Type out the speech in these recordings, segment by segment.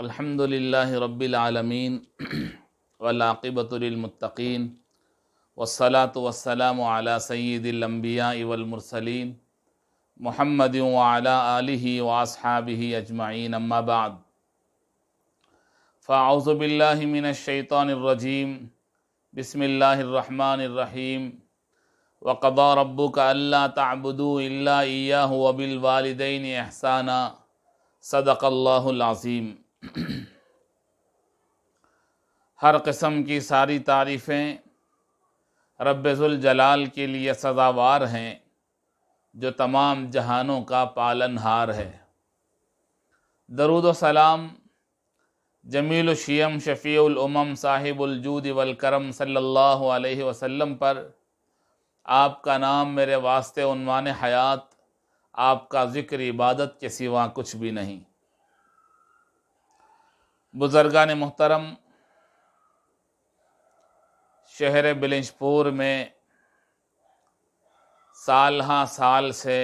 अल्हम्दुलिल्लाहि रब्बिल आलमीन वलाक़िबतुलमतकीन वसलात वसलाम अला सैदिलम्बिया वलमरसलिन मोहम्मद वाला आलि वासहाबी अजमाइन अम्माबाद फ़ाउज़बिल्लिमिनशैतरजीम बसमीम वक़ा रब्बू का अल्ला तबुदू अबिलवालदेन एहसाना सदक़ल्लाज़ीम हर किस्म की सारी तारीफ़ें जलाल के लिए सज़ावार हैं जो तमाम जहानों का पालनहार है दरुद सलाम जमील शीम शफ़ीम साहिबुलजूद वलकरम सल्लल्लाहु अलैहि वसल्लम पर आपका नाम मेरे वास्ते उनवान हयात आपका ज़िक्र इबादत के सिवा कुछ भी नहीं बुज़र्गान मोहतरम शहर बिलिंशपुर में साल हाँ साल से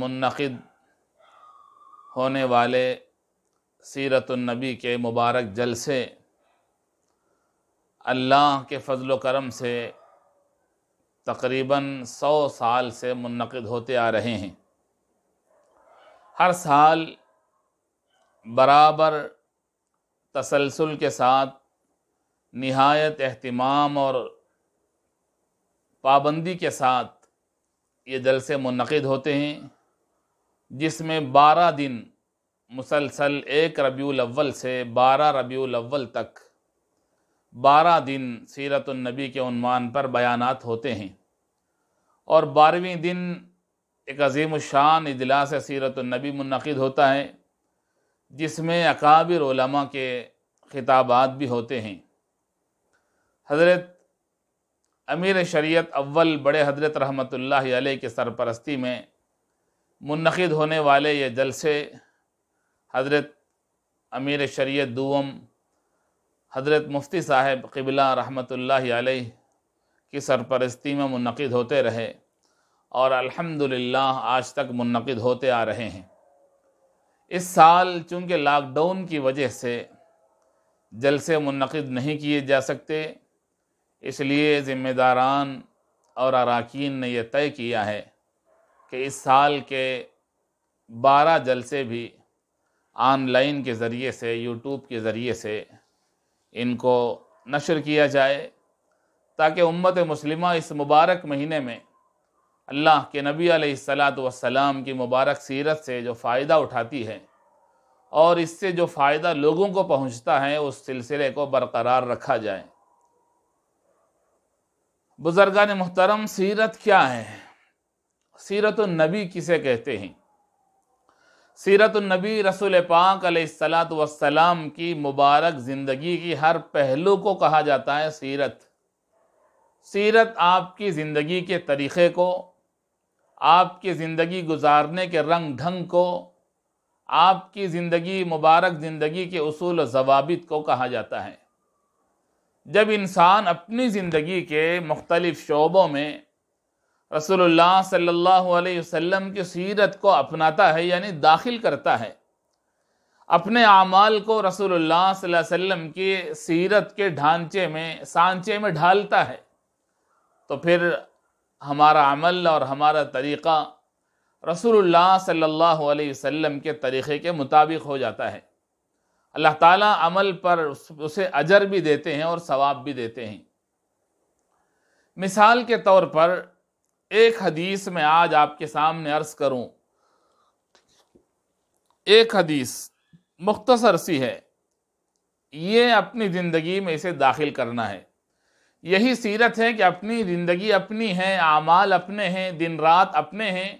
मुनद होने वाले सीरतुलनबी के मुबारक जलसे अल्लाह के फजल करम से तकरीबन सौ साल से मुनद होते आ रहे हैं हर साल बराबर तसलसल के साथ नहायत अहतमाम और पाबंदी के साथ ये जलसे मनद होते हैं जिसमें बारह दिन मुसलसल एक रबील अव्वल से बारह रबील अव्वल तक बारह दिन सीरतुलनबी के उन्वान पर बयानात होते हैं और बारहवीं दिन एक अजीम शान इजलास सीरतुलनबी मनद होता है जिसमें अकाबिर उलमा के खिताबात भी होते हैं हज़रत अमीर शरीयत अव्वल बड़े हजरत रहमत अलैह के सरपरस्ती में मुनद होने वाले ये जलसे हजरत अमीर शरीयत दुवम हजरत मुफ्ती साहब किबला रहमतुल्लाह आल की सरपरस्ती में मुनद होते रहे और अल्हम्दुलिल्लाह आज तक मुनद होते आ रहे हैं इस साल चूंकि लॉकडाउन की वजह से जलसे मुनद नहीं किए जा सकते इसलिए ज़िम्मेदारान और अरकान ने यह तय किया है कि इस साल के बारह जलसे भी ऑनलाइन के ज़रिए से यूट्यूब के ज़रिए से इनको नशर किया जाए ताकि उम्मत मुस्लिमा इस मुबारक महीने में अल्लाह के नबी सलाम की मुबारक सीरत से जो फ़ायदा उठाती है और इससे जो फ़ायदा लोगों को पहुंचता है उस सिलसिले को बरकरार रखा जाए बुज़ुर्गान मोहतरम सीरत क्या है सीरत नबी किसे कहते हैं सीरत नबी रसूल पाक सलाम की मुबारक ज़िंदगी की हर पहलू को कहा जाता है सीरत सीरत आपकी ज़िंदगी के तरीक़े को आपकी ज़िंदगी गुजारने के रंग ढंग को आपकी ज़िंदगी मुबारक ज़िंदगी के असूल जवाबित को कहा जाता है जब इंसान अपनी ज़िंदगी के मुख्तलिफ़ शोबों में रसोल्ला सल्लल्लाहु अलैहि वसल्लम की सीरत को अपनाता है यानी दाखिल करता है अपने अमाल को रसोल्ला वसल्लम की सीरत के ढांचे में सांचे में ढालता है तो फिर हमारा अमल और हमारा तरीक़ा रसूलुल्लाह सल्लल्लाहु अलैहि वसल्लम के तरीक़े के मुताबिक हो जाता है अल्लाह ताला अमल पर उसे अजर भी देते हैं और सवाब भी देते हैं मिसाल के तौर पर एक हदीस में आज आपके सामने अर्ज़ करूं एक हदीस मुख्तसर सी है ये अपनी ज़िंदगी में इसे दाखिल करना है यही सीरत है कि अपनी ज़िंदगी अपनी है आमाल अपने हैं दिन रात अपने हैं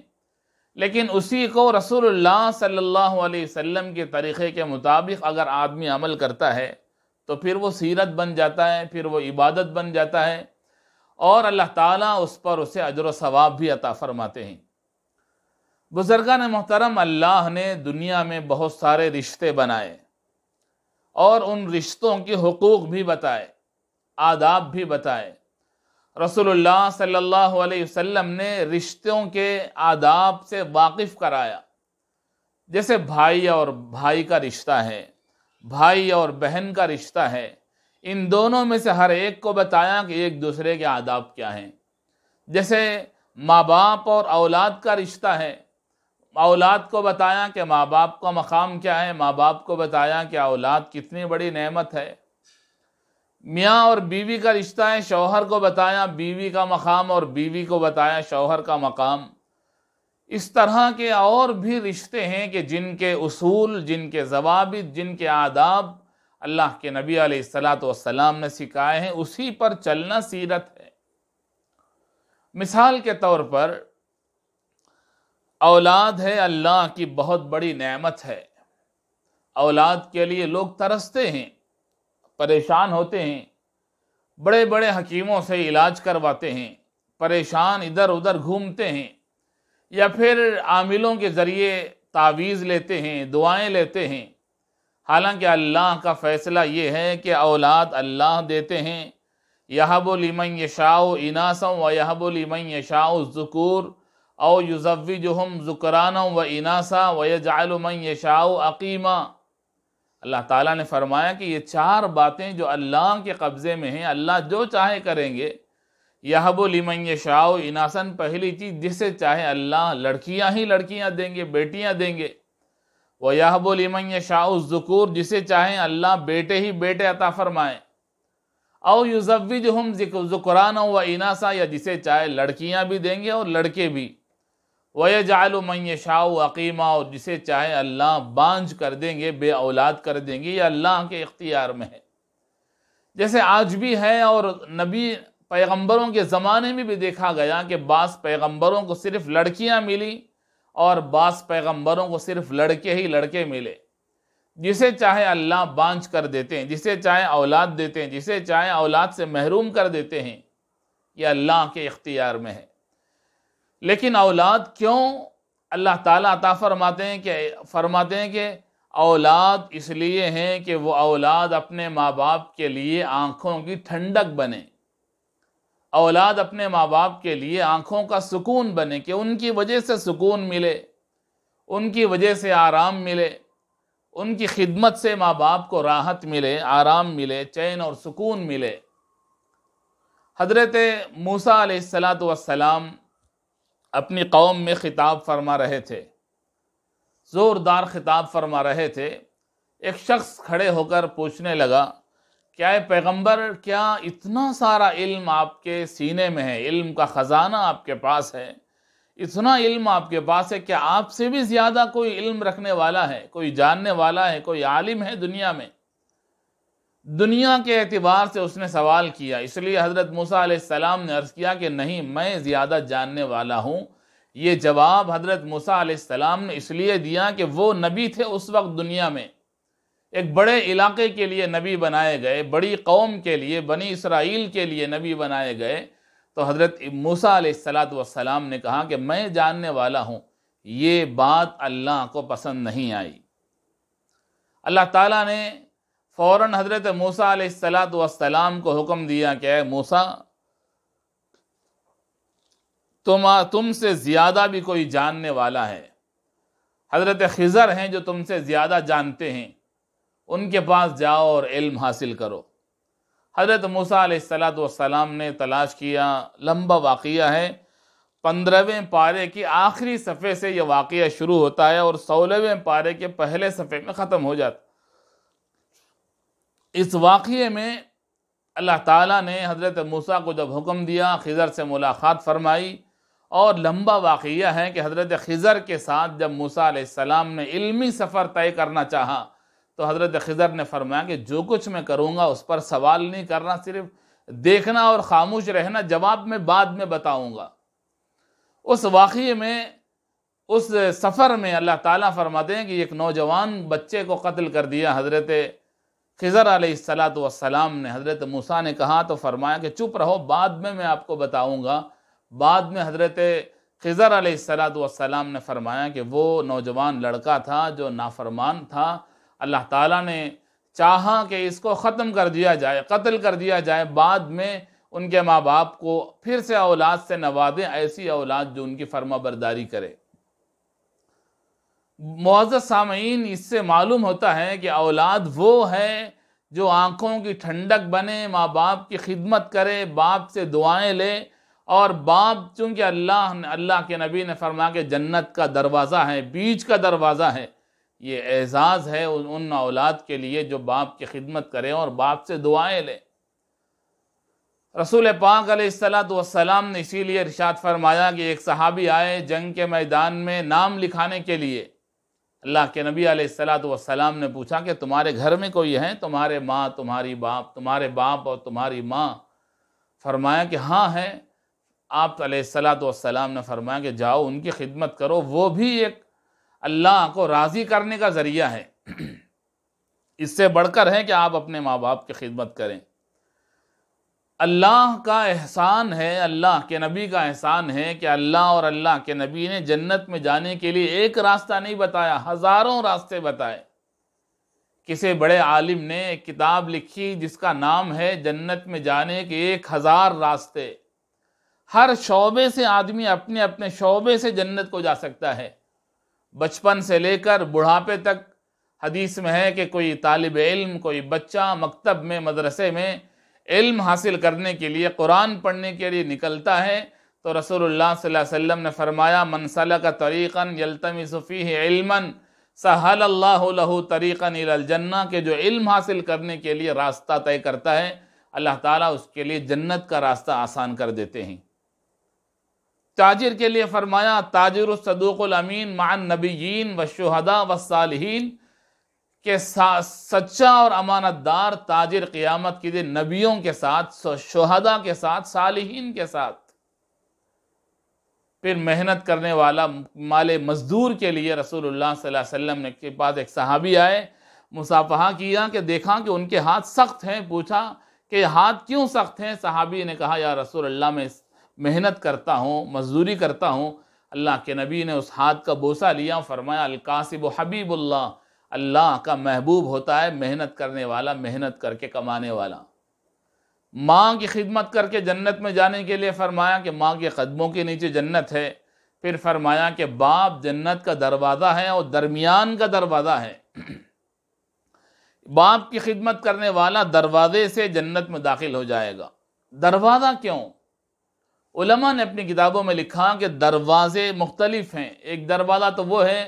लेकिन उसी को रसूलुल्लाह सल्लल्लाहु अलैहि वसल्लम के तरीक़े के मुताबिक अगर आदमी अमल करता है तो फिर वो सीरत बन जाता है फिर वो इबादत बन जाता है और अल्लाह ताला उस पर उसे अजर सवाब भी अता फ़रमाते हैं बुज़ुर्गान मोहतरम अल्लाह ने दुनिया में बहुत सारे रिश्ते बनाए और उन रिश्तों के हकूक़ भी बताए आदाब भी बताए रसोल्ला सल्लल्लाहु अलैहि वसल्लम ने रिश्तों के आदाब से वाकिफ़ कराया जैसे भाई और भाई का रिश्ता है भाई और बहन का रिश्ता है इन दोनों में से हर एक को बताया कि एक दूसरे के आदाब क्या हैं जैसे माँ बाप और औलाद का रिश्ता है औलाद को बताया कि माँ बाप का मकाम क्या है माँ बाप को बताया कि औलाद कितनी बड़ी नेमत है मियाँ और बीवी का रिश्ता है शौहर को बताया बीवी का मकाम और बीवी को बताया शौहर का मकाम इस तरह के और भी रिश्ते हैं कि जिनके असूल जिनके जवाबित जिनके आदाब अल्लाह के नबी आसलाम ने सिखाए हैं उसी पर चलना सीरत है मिसाल के तौर पर औलाद है अल्लाह की बहुत बड़ी नेमत है औलाद के लिए लोग तरसते हैं परेशान होते हैं बड़े बड़े हकीमों से इलाज करवाते हैं परेशान इधर उधर घूमते हैं या फिर आमिलों के ज़रिए तावीज़ लेते हैं दुआएं लेते हैं हालांकि अल्लाह का फ़ैसला ये है कि औलाद अल्लाह देते हैं यह यहबुलमन शाओ इनासम व यहबुलमन शाओ ज़ुकूर और युजवी जुहम ज़ुकराना व इनासा व यजालमन शाओ अकीमा अल्लाह ताला ने फरमाया कि ये चार बातें जो अल्लाह के कब्ज़े में हैं अल्लाह जो चाहे करेंगे यहबुलमन शाह इनासन पहली चीज़ जिसे चाहे अल्लाह लड़कियां ही लड़कियां देंगे बेटियां देंगे व यहबुलमन शाह ज़कूर जिसे चाहे अल्लाह बेटे ही बेटे अता फ़रमाएँ और युजविज हम ज़ुकरान व इनासा या जिसे चाहे लड़कियाँ भी देंगे और लड़के भी वह जाल मैशाह अकीमा और जिसे चाहे अल्लाह बांझ कर देंगे बे औलाद कर देंगे ये अल्लाह के इख्तियार में है जैसे आज भी है और नबी पैगंबरों के ज़माने में भी देखा गया कि बास पैगंबरों को सिर्फ लड़कियां मिली और बास पैगंबरों को सिर्फ लड़के ही लड़के मिले जिसे चाहे अल्लाह बांझ कर देते हैं जिसे चाहे औलाद देते हैं जिसे चाहे औलाद से महरूम कर देते हैं ये अल्लाह के इख्तियार में है लेकिन औलाद क्यों अल्लाह ताला अता फरमाते हैं कि फरमाते हैं कि औलाद इसलिए हैं कि वो औलाद अपने माँ बाप के लिए आँखों की ठंडक बने औलाद अपने माँ बाप के लिए आँखों का सुकून बने कि उनकी वजह से सुकून मिले उनकी वजह से आराम मिले उनकी खिदमत से माँ बाप को राहत मिले आराम मिले चैन और सुकून मिले हजरत मूसा सलात वसलाम अपनी कौम में ख़िताब फरमा रहे थे ज़ोरदार ख़िताब फरमा रहे थे एक शख्स खड़े होकर पूछने लगा क्या है पैगम्बर क्या इतना सारा इल्म आपके सीने में है इल्म का ख़जाना आपके पास है इतना इल्म आपके पास है क्या आपसे भी ज़्यादा कोई इल्म रखने वाला है कोई जानने वाला है कोई आलिम है दुनिया में दुनिया के एतबार से उसने सवाल किया इसलिए हज़रत मूसा सलाम ने अर्ज़ किया कि नहीं मैं ज़्यादा जानने वाला हूँ ये जवाब हज़रत मूसा सलाम ने इसलिए दिया कि वो नबी थे उस वक्त दुनिया में एक बड़े इलाके के लिए नबी बनाए गए बड़ी कौम के लिए बनी इसराइल के लिए नबी बनाए गए तो हज़रत मूसा सलाम ने कहा कि मैं जानने वाला हूँ ये बात अल्लाह को पसंद नहीं आई अल्लाह ताला ने फ़ौर हज़रत मूसा सलाम को हुक्म दिया कि मूसा तुम तुमसे ज़्यादा भी कोई जानने वाला है हज़रत खिज़र हैं जो तुमसे ज़्यादा जानते हैं उनके पास जाओ और इल्म हासिल करो हज़रत मूसा सलाम ने तलाश किया लंबा वाक़ है पंद्रहवें पारे की आखिरी सफ़े से यह वाक़ शुरू होता है और सोलहवें पारे के पहले सफ़े में ख़त्म हो जाता इस वाक़े में अल्लाह ताला ने हज़रत मूसा को जब हुक्म दिया खिज़र से मुलाकात फरमाई और लंबा वाक़ है कि हज़रत खिज़र के साथ जब मूसा सलाम ने इल्मी सफ़र तय करना चाहा तो हज़रत खिज़र ने फरमाया कि जो कुछ मैं करूँगा उस पर सवाल नहीं करना सिर्फ देखना और ख़ामोश रहना जवाब में बाद में बताऊँगा उस वाक़े में उस सफ़र में अल्लाह ताला फरमाते हैं कि एक नौजवान बच्चे को कत्ल कर दिया हज़रत खज़र वसलाम ने हज़रत मूसा ने कहा तो फरमाया कि चुप रहो बाद में मैं आपको बताऊँगा बाद में हज़रत खज़र वसलाम ने फरमाया कि वो नौजवान लड़का था जो नाफरमान था अल्लाह ताली ने चाह कि इसको ख़त्म कर दिया जाए कत्ल कर दिया जाए बाद में उनके माँ बाप को फिर से औलाद से नवादें ऐसी औलाद जो उनकी फर्मा बरदारी करे मुआज़ सामीन इससे मालूम होता है कि औलाद वो है जो आँखों की ठंडक बने माँ बाप की खिदमत करे बाप से दुआएं ले और बाप चूँकि अल्लाह अल्लाह के नबी ने फरमा के जन्नत का दरवाज़ा है बीच का दरवाज़ा है ये एज़ाज़ है उन औलाद के लिए जो बाप की खिदमत करे और बाप से दुआएं ले रसूल पाक सलाम ने इसीलिए इरशाद फरमाया कि एक सहाबी आए जंग के मैदान में नाम लिखाने के लिए अल्लाह के नबी सलाम ने पूछा कि तुम्हारे घर में कोई है तुम्हारे माँ तुम्हारी बाप तुम्हारे बाप और तुम्हारी माँ फरमाया कि हाँ है आप सलाम ने फरमाया कि जाओ उनकी खिदमत करो वो भी एक अल्लाह को राज़ी करने का ज़रिया है इससे बढ़कर है कि आप अपने माँ बाप की खिदमत करें अल्लाह का एहसान है अल्लाह के नबी का एहसान है कि अल्लाह और अल्लाह के नबी ने जन्नत में जाने के लिए एक रास्ता नहीं बताया हज़ारों रास्ते बताए किसी बड़े आलिम ने एक किताब लिखी जिसका नाम है जन्नत में जाने के एक हज़ार रास्ते हर शोबे से आदमी अपने अपने शोबे से जन्नत को जा सकता है बचपन से लेकर बुढ़ापे तक हदीस में है कि कोई तालब इल्म कोई बच्चा मकतब में मदरसे में इल्म हासिल करने के लिए कुरान पढ़ने के लिए निकलता है तो रसोल्ला वसम ने फरमाया मनसला का तरीक़ा यलतम सूफ़ी इल्मन सहल अल्लाह तरीक़ा इलजन्ना के जो इल्म हासिल करने के लिए रास्ता तय करता है अल्लाह ताला उसके लिए जन्नत का रास्ता आसान कर देते हैं ताजिर के लिए फरमाया ताजिर सदूक़ुल अमीन मान नबीन व शहदा व सालहीन के साथ सच्चा और अमानतदार ताजिर क़ियामत के दिन नबियों के साथ शहदा के साथ सालहीन के साथ फिर मेहनत करने वाला माले मजदूर के लिए रसूलुल्लाह सल्लल्लाहु अलैहि वसल्लम ने के पास एक सहाबी आए मुसाफहा किया कि देखा कि उनके हाथ सख्त हैं पूछा कि हाथ क्यों सख्त हैं सहाबी ने कहा या रसूल अल्लाह मैं मेहनत करता हूँ मजदूरी करता हूँ अल्लाह के नबी ने उस हाथ का बोसा लिया फरमाया अलकासिब हबीबुल्ला अल्लाह का महबूब होता है मेहनत करने वाला मेहनत करके कमाने वाला माँ की खिदमत करके जन्नत में जाने के लिए फरमाया कि माँ के कदमों के नीचे जन्नत है फिर फरमाया कि बाप जन्नत का दरवाज़ा है और दरमियान का दरवाज़ा है बाप की खिदमत करने वाला दरवाज़े से जन्नत में दाखिल हो जाएगा दरवाज़ा क्यों उलमा ने अपनी किताबों में लिखा कि दरवाज़े मुख्तलिफ हैं एक दरवाज़ा तो वो है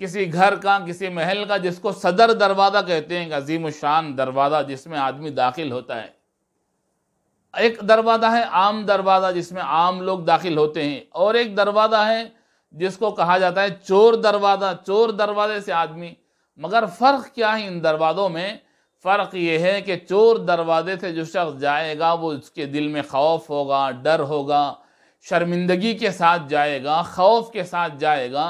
किसी घर का किसी महल का जिसको सदर दरवाज़ा कहते हैं अजीम शान दरवाज़ा जिसमें आदमी दाखिल होता है एक दरवाज़ा है आम दरवाज़ा जिसमें आम लोग दाखिल होते हैं और एक दरवाज़ा है जिसको कहा जाता है चोर दरवाज़ा चोर दरवाजे से आदमी मगर फ़र्क क्या है इन दरवाज़ों में फ़र्क ये है कि चोर दरवाजे से जो शख्स जाएगा वो उसके दिल में खौफ होगा डर होगा शर्मिंदगी के साथ जाएगा खौफ के साथ जाएगा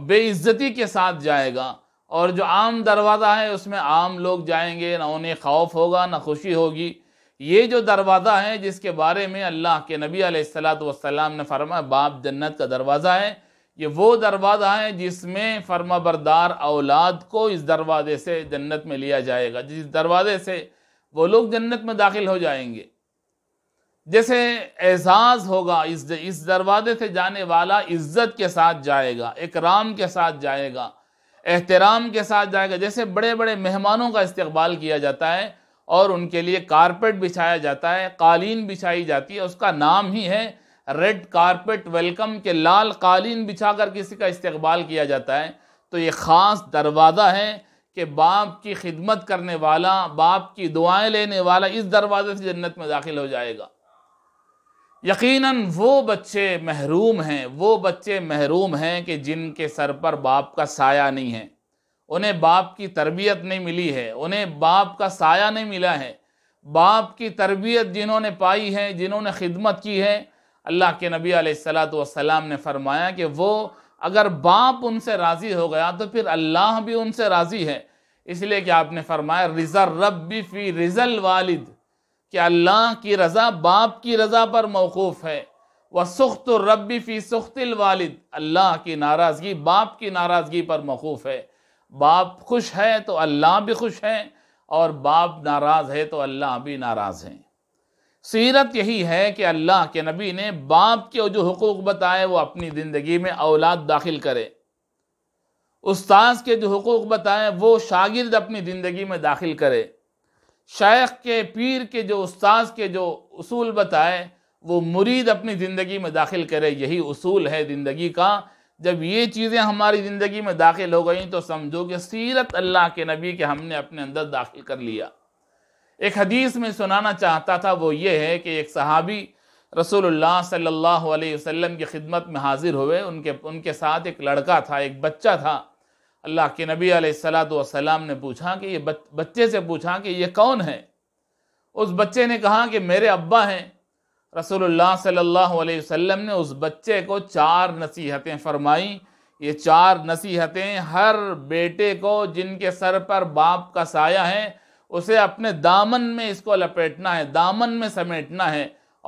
बेइज्जती के साथ जाएगा और जो आम दरवाज़ा है उसमें आम लोग जाएंगे ना उन्हें खौफ होगा ना खुशी होगी ये जो दरवाज़ा है जिसके बारे में अल्लाह के नबी सलाम ने फरमाया बाप जन्नत का दरवाज़ा है ये वो दरवाज़ा है जिसमें फर्मा बरदार औलाद को इस दरवाज़े से जन्नत में लिया जाएगा जिस दरवाज़े से वो लोग जन्नत में दाखिल हो जाएंगे जैसे एहसास होगा इस इस दरवाजे से जाने वाला इज्जत के साथ जाएगा इकराम के साथ जाएगा एहतराम के साथ जाएगा जैसे बड़े बड़े मेहमानों का इस्तेबाल किया जाता है और उनके लिए कारपेट बिछाया जाता है कालीन बिछाई जाती है उसका नाम ही है रेड कारपेट वेलकम के लाल कालीन बिछा कर किसी का इस्तेबाल किया जाता है तो ये ख़ास दरवाज़ा है कि बाप की खिदमत करने वाला बाप की दुआएं लेने वाला इस दरवाज़े से जन्नत में दाखिल हो जाएगा यकीनन वो बच्चे महरूम हैं वो बच्चे महरूम हैं कि जिनके सर पर बाप का साया नहीं है उन्हें बाप की तरबियत नहीं मिली है उन्हें बाप का साया नहीं मिला है बाप की तरबियत जिन्होंने पाई है जिन्होंने खिदमत की है अल्लाह के नबी आसलातम ने फरमाया कि वो अगर बाप उनसे राज़ी हो गया तो फिर अल्लाह भी उनसे राज़ी है इसलिए कि आपने फरमाया रिज़ल रब भी फ़ी रिज़ल वालिद कि अल्लाह की रज़ा बाप की रज़ा पर मौकूफ़ है व सुख्त रबी फ़ी सुख्तिल वालिद अल्लाह की नाराज़गी बाप की नाराज़गी पर मौकूफ़ है बाप खुश है तो अल्लाह भी खुश है और बाप नाराज़ है तो अल्लाह भी नाराज़ है सीरत यही है कि अल्लाह के नबी ने बाप के जो हकूक़ बताए वो अपनी ज़िंदगी में औलाद दाखिल करे उस्ताद के जो हकूक़ बताए वो शागिर्द अपनी ज़िंदगी में दाखिल करे शेख के पीर के जो उस्ताद के जो उसूल बताए वो मुरीद अपनी ज़िंदगी में दाखिल करे यही उसूल है ज़िंदगी का जब ये चीज़ें हमारी ज़िंदगी में दाखिल हो गई तो समझो कि सीरत अल्लाह के नबी के हमने अपने अंदर दाखिल कर लिया एक हदीस में सुनाना चाहता था वो ये है कि एक सहाबी रसूलुल्लाह सल्लल्लाहु अलैहि वसल्लम की खिदमत में हाजिर हुए उनके उनके साथ एक लड़का था एक बच्चा था अल्लाह के नबी सलाम ने पूछा कि ये बच्चे से पूछा कि ये कौन है उस बच्चे ने कहा कि मेरे अब्बा हैं रसोल्ला सल्ला वसम ने उस बच्चे को चार नसीहतें फरमाईं ये चार नसीहतें हर बेटे को जिनके सर पर बाप का साया है उसे अपने दामन में इसको लपेटना है दामन में समेटना है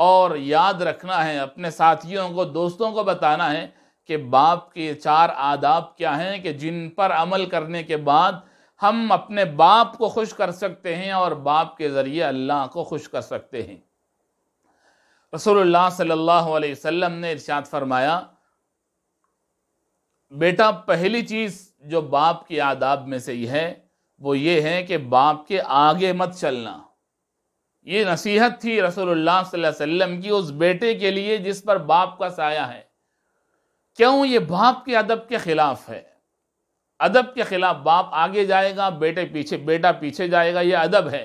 और याद रखना है अपने साथियों को दोस्तों को बताना है कि बाप के चार आदाब क्या हैं कि जिन पर अमल करने के बाद हम अपने बाप को खुश कर सकते हैं और बाप के ज़रिए अल्लाह को खुश कर सकते हैं रसोल्ला सल्लल्लाहु अलैहि वसल्लम ने इरशाद फरमाया बेटा पहली चीज़ जो बाप के आदाब में से ही है वो ये है कि बाप के आगे मत चलना ये नसीहत थी रसोल्ला वसल्लम की उस बेटे के लिए जिस पर बाप का साया है क्यों ये बाप के अदब के ख़िलाफ़ है अदब के ख़िलाफ़ बाप आगे जाएगा बेटे पीछे बेटा पीछे जाएगा ये अदब है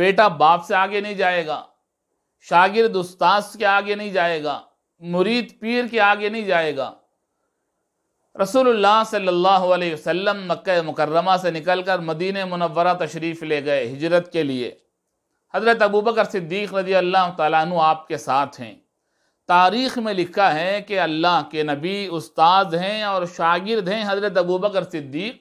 बेटा बाप से आगे नहीं जाएगा शागिर्द उस्ताद के आगे नहीं जाएगा मुरीद पीर के आगे नहीं जाएगा रसूलुल्लाह सल्लल्लाहु अलैहि वसल्लम मक्का मुकर्रमा से निकलकर मदीने मुनव्वरा तशरीफ़ ले गए हिजरत के लिए हज़रत अबू बकर सिद्दीक़ रजी अल्लाह तु आपके साथ हैं तारीख़ में लिखा है कि अल्लाह के नबी उस्ताद हैं और शागिर्द हैं हज़रत अबू बकर सिद्दीक़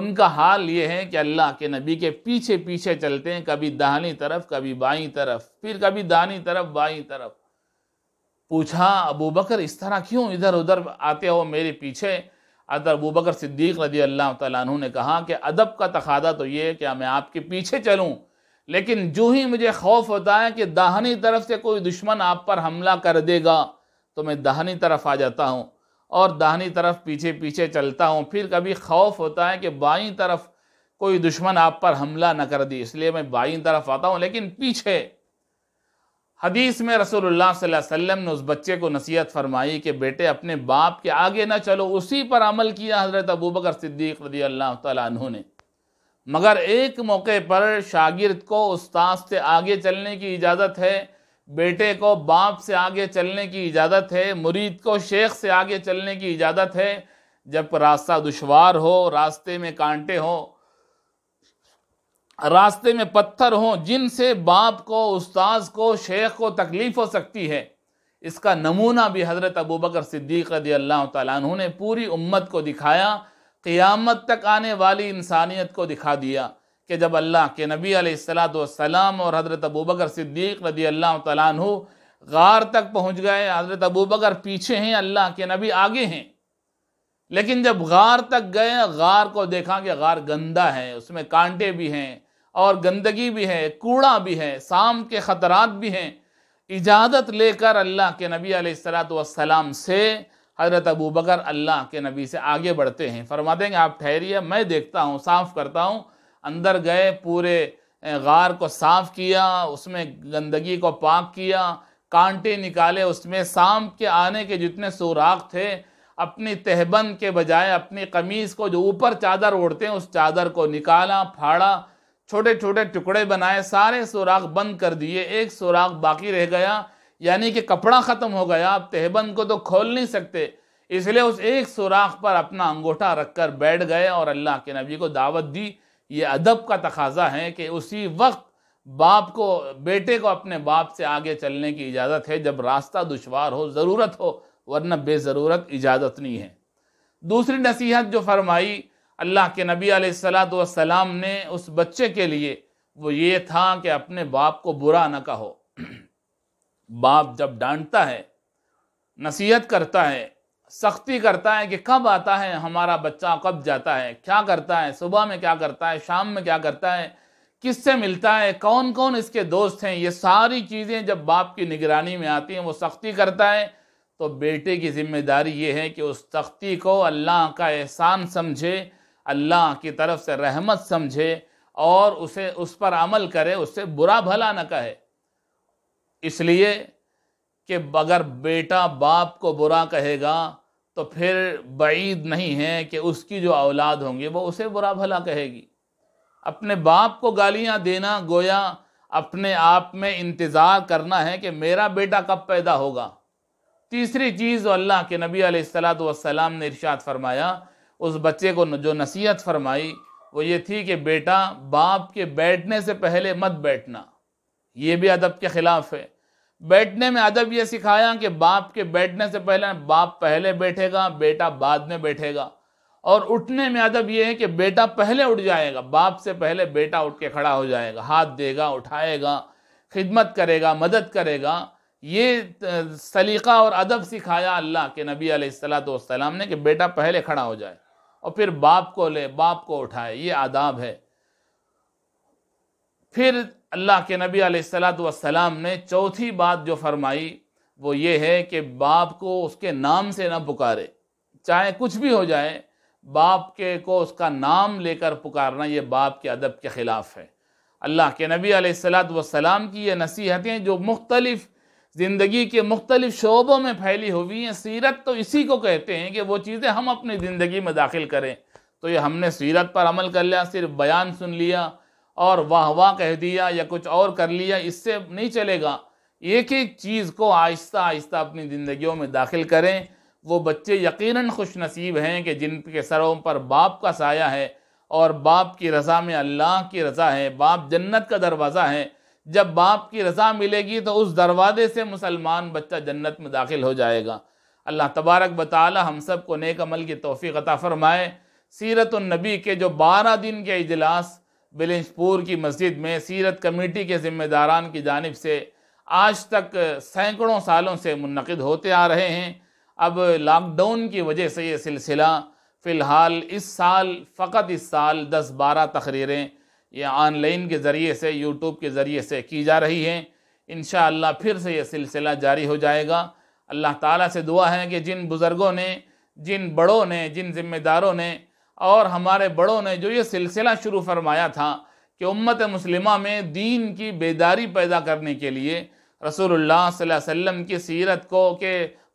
उनका हाल ये है कि अल्लाह के नबी के पीछे पीछे चलते हैं कभी दाहनी तरफ कभी बाई तरफ फिर कभी दाहनी तरफ बाईं तरफ पूछा अबू बकर इस तरह क्यों इधर उधर आते हो मेरे पीछे अदर अबू बकर सिद्दीक़ रजी अल्लाह तु ने कहा कि अदब का तकादा तो ये कि मैं आपके पीछे चलूँ लेकिन जो ही मुझे खौफ होता है कि दाहनी तरफ से कोई दुश्मन आप पर हमला कर देगा तो मैं दाहनी तरफ आ जाता हूँ और दाहनी तरफ पीछे पीछे चलता हूँ फिर कभी खौफ होता है कि बाई तरफ कोई दुश्मन आप पर हमला न कर दे इसलिए मैं बाई तरफ आता हूँ लेकिन पीछे हदीस में रसूलुल्लाह सल्लल्लाहु अलैहि वसल्लम ने उस बच्चे को नसीहत फरमाई कि बेटे अपने बाप के आगे ना चलो उसी पर अमल किया हज़रत अबू बकर सिद्दीक रदी अल्लाह तु ने मगर एक मौके पर शागिर्द को उस्ताद से आगे चलने की इजाज़त है बेटे को बाप से आगे चलने की इजाज़त है मुरीद को शेख से आगे चलने की इजाज़त है जब रास्ता दुशवार हो रास्ते में कांटे हों रास्ते में पत्थर हों जिनसे बाप को उस्ताद को शेख को तकलीफ़ हो सकती है इसका नमूना भी हज़रत अबू बकर सिद्दीक़ रदी अल्लाह तु ने पूरी उम्मत को दिखाया क़ियामत तक आने वाली इंसानियत को दिखा दिया कि जब अल्लाह के नबी अलैहिस्सलाम और हज़रत अबू बकर सिद्दीक़ रदी अल्लाह तु गार तक पहुँच गए हज़रत अबू बकर पीछे हैं अल्लाह के नबी आगे हैं लेकिन जब गार तक गए गार को देखा कि गार गंदा है उसमें कांटे भी हैं और गंदगी भी है कूड़ा भी है शाम के ख़तरात भी हैं इजाज़त लेकर अल्लाह के नबी सलाम से हज़रत अबू बकर अल्लाह के नबी से आगे बढ़ते हैं फरमा देंगे आप ठहरिए मैं देखता हूँ साफ़ करता हूँ अंदर गए पूरे गार को साफ़ किया उसमें गंदगी को पाक किया कांटे निकाले उसमें शाम के आने के जितने सुराख थे अपनी तहबंद के बजाय अपनी कमीज़ को जो ऊपर चादर ओढ़ते हैं उस चादर को निकाला फाड़ा छोटे छोटे टुकड़े बनाए सारे सुराख बंद कर दिए एक सुराख बाकी रह गया यानी कि कपड़ा ख़त्म हो गया आप तहबंद को तो खोल नहीं सकते इसलिए उस एक सुराख पर अपना अंगूठा रखकर बैठ गए और अल्लाह के नबी को दावत दी ये अदब का तकाजा है कि उसी वक्त बाप को बेटे को अपने बाप से आगे चलने की इजाज़त है जब रास्ता दुशवार हो ज़रूरत हो वरना बेज़रूरत इजाज़त नहीं है दूसरी नसीहत जो फरमाई अल्लाह के नबी सलाम ने उस बच्चे के लिए वो ये था कि अपने बाप को बुरा न कहो बाप जब डांटता है नसीहत करता है सख्ती करता है कि कब आता है हमारा बच्चा कब जाता है क्या करता है सुबह में क्या करता है शाम में क्या करता है किससे मिलता है कौन कौन इसके दोस्त हैं ये सारी चीज़ें जब बाप की निगरानी में आती हैं वो सख्ती करता है तो बेटे की जिम्मेदारी ये है कि उस सख्ती को अल्लाह का एहसान समझे अल्लाह की तरफ से रहमत समझे और उसे उस पर अमल करे उससे बुरा भला न कहे इसलिए कि अगर बेटा बाप को बुरा कहेगा तो फिर बीद नहीं है कि उसकी जो औलाद होंगी वो उसे बुरा भला कहेगी अपने बाप को गालियां देना गोया अपने आप में इंतज़ार करना है कि मेरा बेटा कब पैदा होगा तीसरी चीज़ अल्लाह के नबी सलाम ने इर्शाद फरमाया उस बच्चे को जो नसीहत फरमाई वो ये थी कि बेटा बाप के बैठने से पहले मत बैठना ये भी अदब के ख़िलाफ़ है बैठने में अदब यह सिखाया कि बाप के बैठने से पहले बाप पहले बैठेगा बेटा बाद में बैठेगा और उठने में अदब यह है कि बेटा पहले उठ जाएगा बाप से पहले बेटा उठ के खड़ा हो जाएगा हाथ देगा उठाएगा खिदमत करेगा मदद करेगा ये सलीका और अदब सिखाया अल्लाह के नबी अलैहिस्सलाम ने कि बेटा पहले खड़ा हो जाए और फिर बाप को ले बाप को उठाए ये आदाब है फिर अल्लाह के नबी आसलाम ने चौथी बात जो फरमाई वो ये है कि बाप को उसके नाम से ना पुकारे चाहे कुछ भी हो जाए बाप के को उसका नाम लेकर पुकारना ये बाप के अदब के ख़िलाफ़ है अल्लाह के नबी आसलाम की ये नसीहतें जो मुख्तलफ़ ज़िंदगी के मुख्तलिफ़ शोबों में फैली हुई हैं सीरत तो इसी को कहते हैं कि वो चीज़ें हम अपनी ज़िंदगी में दाखिल करें तो ये हमने सीरत पर अमल कर लिया सिर्फ बयान सुन लिया और वाह वाह कह दिया या कुछ और कर लिया इससे नहीं चलेगा एक एक चीज़ को आहिस्ता आहिस्ता अपनी ज़िंदगियों में दाखिल करें वो बच्चे यकीनन खुश नसीब हैं कि जिनके सरों पर बाप का साया है और बाप की रज़ा में अल्लाह की रज़ा है बाप जन्नत का दरवाज़ा है जब बाप की रज़ा मिलेगी तो उस दरवाज़े से मुसलमान बच्चा जन्नत में दाखिल हो जाएगा अल्लाह तबारक बताला हम सब को नेक अमल की तोफ़ी अता फ़रमाए सीरत नबी के जो बारह दिन के अजलास बिलिंसपुर की मस्जिद में सीरत कमेटी के ज़िम्मेदारान की जानब से आज तक सैकड़ों सालों से मुनद होते आ रहे हैं अब लॉकडाउन की वजह से ये सिलसिला फ़िलहाल इस साल फ़कत इस साल दस बारह तकरीरें ये ऑनलाइन के ज़रिए से यूट्यूब के ज़रिए से की जा रही हैं इन फिर से ये सिलसिला जारी हो जाएगा अल्लाह ताला से दुआ है कि जिन बुज़ुर्गों ने जिन बड़ों ने जिन ज़िम्मेदारों ने और हमारे बड़ों ने जो ये सिलसिला शुरू फरमाया था कि उम्मत मुसलिमा में दीन की बेदारी पैदा करने के लिए रसूलुल्लाह सल्लल्लाहु अलैहि वसल्लम की सीरत को के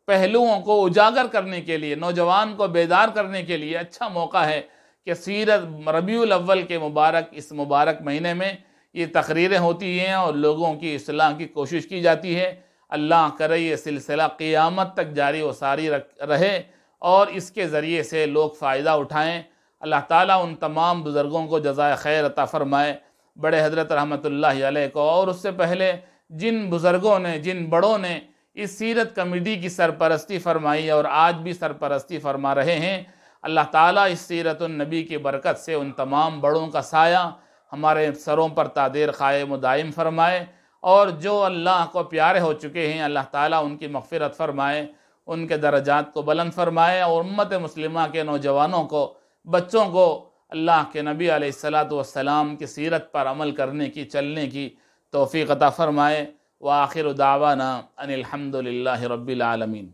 पहलुओं को उजागर करने के लिए नौजवान को बेदार करने के लिए अच्छा मौका है कि सीरत रबी अव्वल के मुबारक इस मुबारक महीने में ये तकरीरें होती हैं और लोगों की असलाह की कोशिश की जाती है अल्लाह करे ये सिलसिला क़ियामत तक जारी व सारी रहे और इसके ज़रिए से लोग फ़ायदा उठाएँ अल्लाह ताला उन तमाम बुज़ुर्गों को जजाय खैर अता फ़रमाए बड़े हजरत रहमत को और उससे पहले जिन बुज़ुर्गों ने जिन बड़ों ने इस सीरत कमेटी की सरपरस्ती फरमाई और आज भी सरपरस्ती फरमा रहे हैं अल्लाह ताला इस सीरत नबी की बरकत से उन तमाम बड़ों का साया हमारे सरों पर तादेर क़ायम दायम फरमाए और जो अल्लाह को प्यारे हो चुके हैं अल्लाह ताला उनकी मफ़रत फरमाए उनके दर्जात को बुलंद फरमाए और उम्मत मुस्लिमा के नौजवानों को बच्चों को अल्लाह के नबी आसलाम की सीरत पर अमल करने की चलने की तोफ़ी अता फ़रमाए व आखिर दावाना अनिलहमदिल्ला रबालमीन